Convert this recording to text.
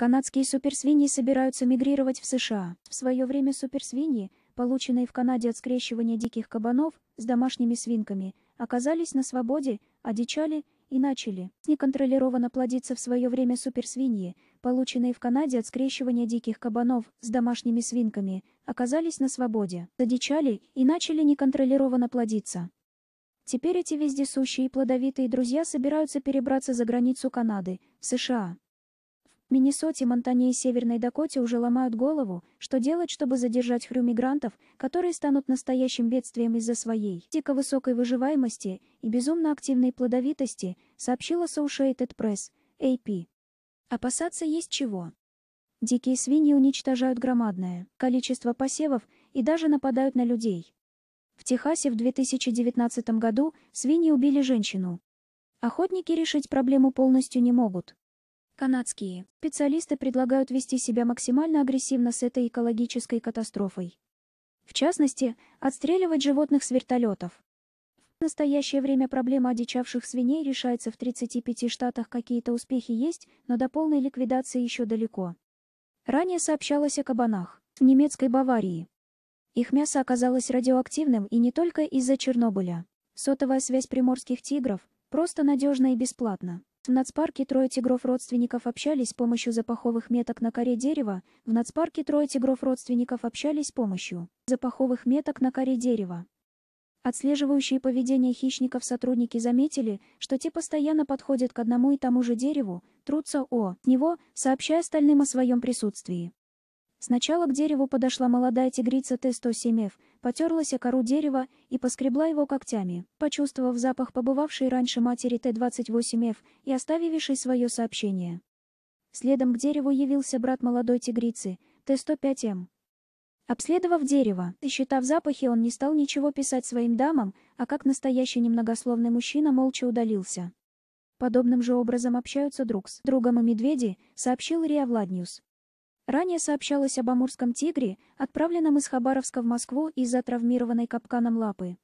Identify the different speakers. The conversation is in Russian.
Speaker 1: Канадские суперсвиньи собираются мигрировать в США. В свое время суперсвиньи, полученные в Канаде от скрещивания диких кабанов с домашними свинками, оказались на свободе, одичали и начали неконтролированно плодиться в свое время суперсвиньи, полученные в Канаде от скрещивания диких кабанов с домашними свинками, оказались на свободе, задичали и начали неконтролированно плодиться. Теперь эти вездесущие и плодовитые друзья собираются перебраться за границу Канады, в США. Миннесоте, Монтане и Северной Дакоте уже ломают голову, что делать, чтобы задержать хрю мигрантов, которые станут настоящим бедствием из-за своей дико высокой выживаемости и безумно активной плодовитости, сообщила Associated Press, AP. Опасаться есть чего. Дикие свиньи уничтожают громадное количество посевов и даже нападают на людей. В Техасе в 2019 году свиньи убили женщину. Охотники решить проблему полностью не могут. Канадские специалисты предлагают вести себя максимально агрессивно с этой экологической катастрофой. В частности, отстреливать животных с вертолетов. В настоящее время проблема одичавших свиней решается в 35 штатах, какие-то успехи есть, но до полной ликвидации еще далеко. Ранее сообщалось о кабанах в немецкой Баварии. Их мясо оказалось радиоактивным и не только из-за Чернобыля. Сотовая связь приморских тигров просто надежна и бесплатна. В нацпарке трое тигров-родственников общались с помощью запаховых меток на коре дерева. В нацпарке трое тигров-родственников общались с помощью запаховых меток на коре дерева. Отслеживающие поведение хищников сотрудники заметили, что те постоянно подходят к одному и тому же дереву, трутся о него, сообщая остальным о своем присутствии. Сначала к дереву подошла молодая тигрица Т-107Ф, потерлась о кору дерева и поскребла его когтями, почувствовав запах побывавшей раньше матери Т-28Ф и оставившей свое сообщение. Следом к дереву явился брат молодой тигрицы, Т-105М. Обследовав дерево и считав запахи, он не стал ничего писать своим дамам, а как настоящий немногословный мужчина молча удалился. Подобным же образом общаются друг с другом и медведи, сообщил Риа Владнюс. Ранее сообщалось об амурском тигре, отправленном из Хабаровска в Москву из-за травмированной капканом лапы.